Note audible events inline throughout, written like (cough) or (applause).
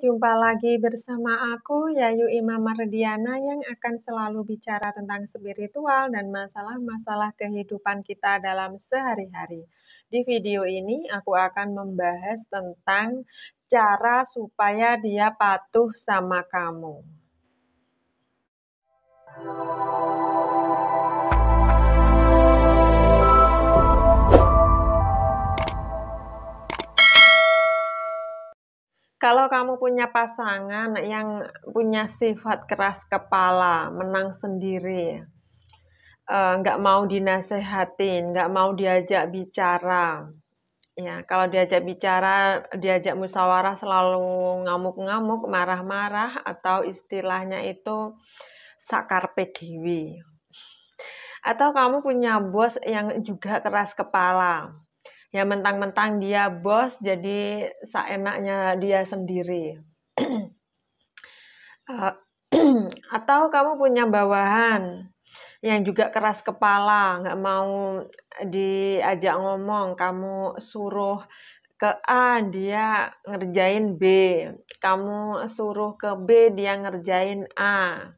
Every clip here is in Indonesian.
jumpa lagi bersama aku Yayu Imam Mardiana yang akan selalu bicara tentang spiritual dan masalah-masalah kehidupan kita dalam sehari-hari. Di video ini aku akan membahas tentang cara supaya dia patuh sama kamu. Kalau kamu punya pasangan yang punya sifat keras kepala, menang sendiri, nggak eh, nggak mau dinasehatin, nggak mau diajak bicara, ya kalau diajak bicara, diajak musyawarah selalu ngamuk-ngamuk, marah-marah, atau istilahnya itu sakar pegiwi. Atau kamu punya bos yang juga keras kepala ya mentang-mentang dia bos jadi seenaknya dia sendiri (clears throat) eh, (clears throat) atau kamu punya bawahan yang juga keras kepala nggak mau diajak ngomong kamu suruh ke A dia ngerjain B, kamu suruh ke B dia ngerjain A.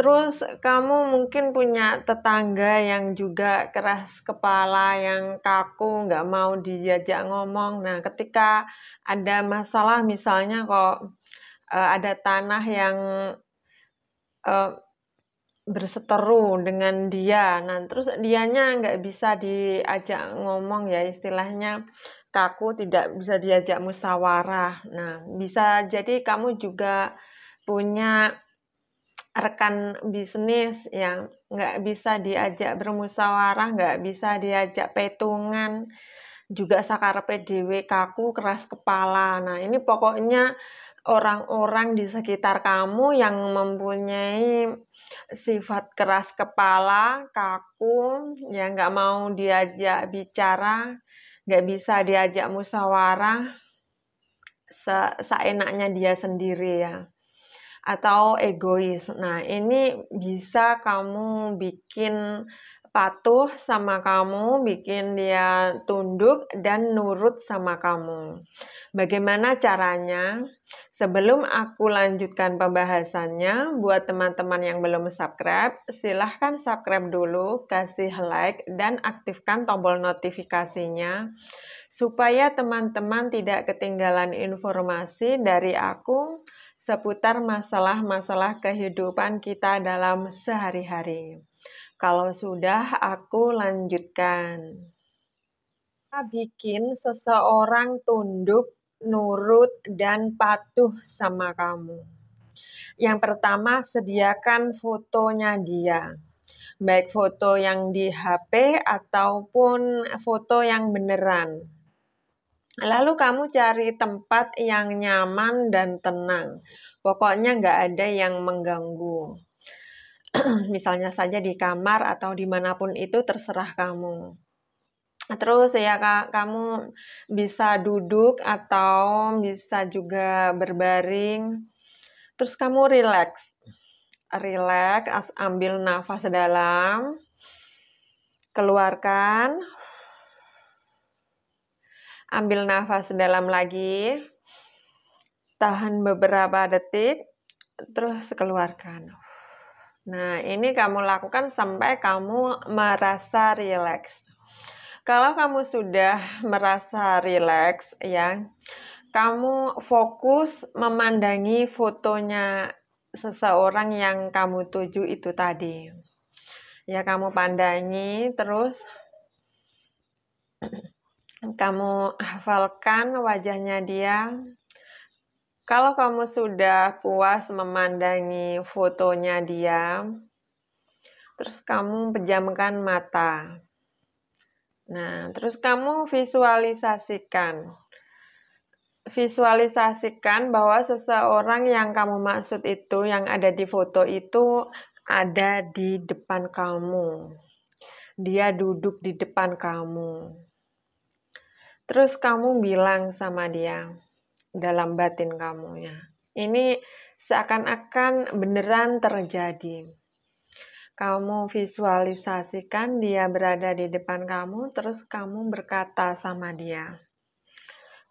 Terus kamu mungkin punya tetangga yang juga keras kepala, yang kaku, nggak mau diajak ngomong. Nah, ketika ada masalah misalnya kok eh, ada tanah yang eh, berseteru dengan dia, nah terus dianya nggak bisa diajak ngomong ya istilahnya kaku, tidak bisa diajak musyawarah. Nah, bisa jadi kamu juga punya rekan bisnis yang nggak bisa diajak bermusyawarah, nggak bisa diajak petungan, juga sakar PDW kaku keras kepala. Nah, ini pokoknya orang-orang di sekitar kamu yang mempunyai sifat keras kepala, kaku, yang nggak mau diajak bicara, nggak bisa diajak musyawarah, se seenaknya dia sendiri ya atau egois. Nah, ini bisa kamu bikin patuh sama kamu, bikin dia tunduk dan nurut sama kamu. Bagaimana caranya? Sebelum aku lanjutkan pembahasannya, buat teman-teman yang belum subscribe, silahkan subscribe dulu, kasih like, dan aktifkan tombol notifikasinya supaya teman-teman tidak ketinggalan informasi dari aku seputar masalah-masalah kehidupan kita dalam sehari-hari. Kalau sudah, aku lanjutkan. Kita bikin seseorang tunduk, nurut, dan patuh sama kamu. Yang pertama, sediakan fotonya dia. Baik foto yang di HP ataupun foto yang beneran Lalu kamu cari tempat yang nyaman dan tenang. Pokoknya nggak ada yang mengganggu. (clears throat) Misalnya saja di kamar atau dimanapun itu terserah kamu. Terus ya kak, kamu bisa duduk atau bisa juga berbaring. Terus kamu relax. Relax, ambil nafas dalam. Keluarkan, Ambil nafas dalam lagi. Tahan beberapa detik, terus keluarkan. Nah, ini kamu lakukan sampai kamu merasa rileks. Kalau kamu sudah merasa rileks ya, kamu fokus memandangi fotonya seseorang yang kamu tuju itu tadi. Ya, kamu pandangi terus kamu hafalkan wajahnya dia. Kalau kamu sudah puas memandangi fotonya dia, terus kamu pejamkan mata. Nah, terus kamu visualisasikan. Visualisasikan bahwa seseorang yang kamu maksud itu, yang ada di foto itu, ada di depan kamu. Dia duduk di depan kamu. Terus kamu bilang sama dia dalam batin kamu ya. Ini seakan-akan beneran terjadi. Kamu visualisasikan dia berada di depan kamu, terus kamu berkata sama dia,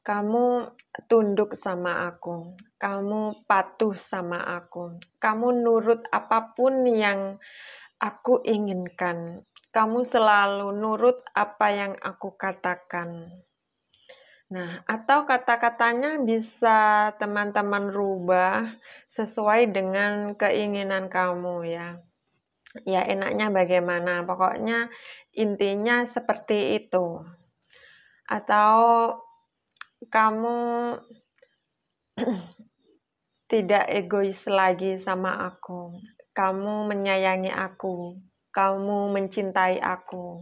"Kamu tunduk sama aku, kamu patuh sama aku, kamu nurut apapun yang aku inginkan, kamu selalu nurut apa yang aku katakan." Nah, atau kata-katanya bisa teman-teman rubah sesuai dengan keinginan kamu ya. Ya, enaknya bagaimana? Pokoknya intinya seperti itu. Atau kamu (clears throat) tidak egois lagi sama aku. Kamu menyayangi aku, kamu mencintai aku,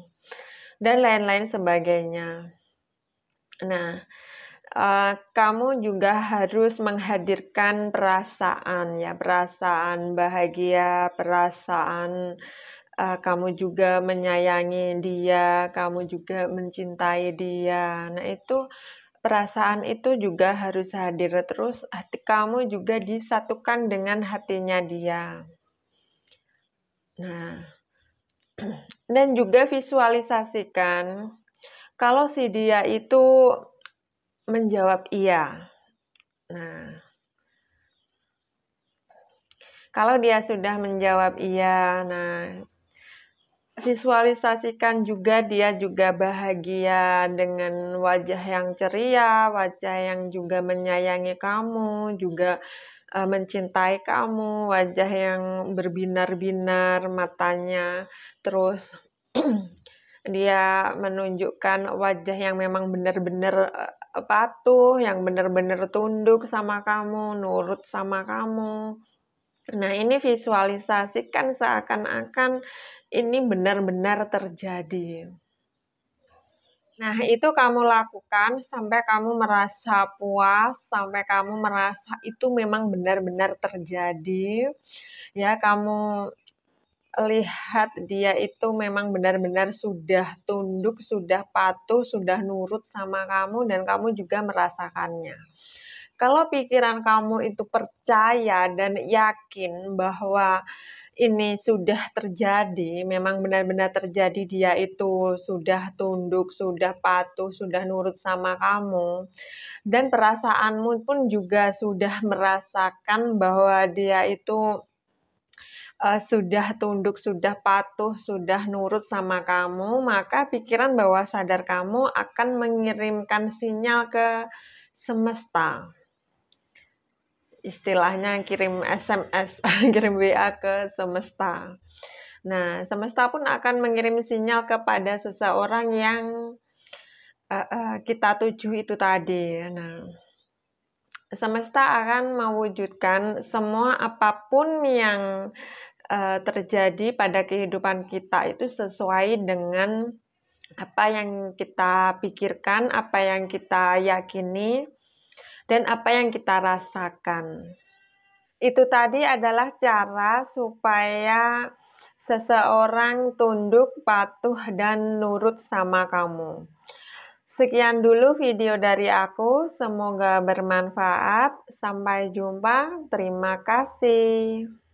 dan lain-lain sebagainya. Nah, uh, kamu juga harus menghadirkan perasaan ya, perasaan bahagia, perasaan uh, kamu juga menyayangi dia, kamu juga mencintai dia. Nah, itu perasaan itu juga harus hadir terus hati kamu juga disatukan dengan hatinya dia. Nah, (clears throat) dan juga visualisasikan kalau si dia itu menjawab iya. Nah, kalau dia sudah menjawab iya, nah visualisasikan juga dia juga bahagia dengan wajah yang ceria, wajah yang juga menyayangi kamu, juga e, mencintai kamu, wajah yang berbinar-binar matanya, terus (clears throat) dia menunjukkan wajah yang memang benar-benar eh, patuh, yang benar-benar tunduk sama kamu, nurut sama kamu. Nah, ini visualisasikan seakan-akan ini benar-benar terjadi. Nah, itu kamu lakukan sampai kamu merasa puas, sampai kamu merasa itu memang benar-benar terjadi. Ya, kamu lihat dia itu memang benar-benar sudah tunduk, sudah patuh, sudah nurut sama kamu dan kamu juga merasakannya. Kalau pikiran kamu itu percaya dan yakin bahwa ini sudah terjadi, memang benar-benar terjadi dia itu sudah tunduk, sudah patuh, sudah nurut sama kamu. Dan perasaanmu pun juga sudah merasakan bahwa dia itu uh, sudah tunduk, sudah patuh, sudah nurut sama kamu, maka pikiran bawah sadar kamu akan mengirimkan sinyal ke semesta. Istilahnya kirim SMS, (laughs) kirim WA ke semesta. Nah, semesta pun akan mengirim sinyal kepada seseorang yang uh, uh, kita tuju itu tadi. Nah, semesta akan mewujudkan semua apapun yang Eh, terjadi pada kehidupan kita itu sesuai dengan apa yang kita pikirkan, apa yang kita yakini, dan apa yang kita rasakan. Itu tadi adalah cara supaya seseorang tunduk, patuh, dan nurut sama kamu. Sekian dulu video dari aku, semoga bermanfaat. Sampai jumpa, terima kasih.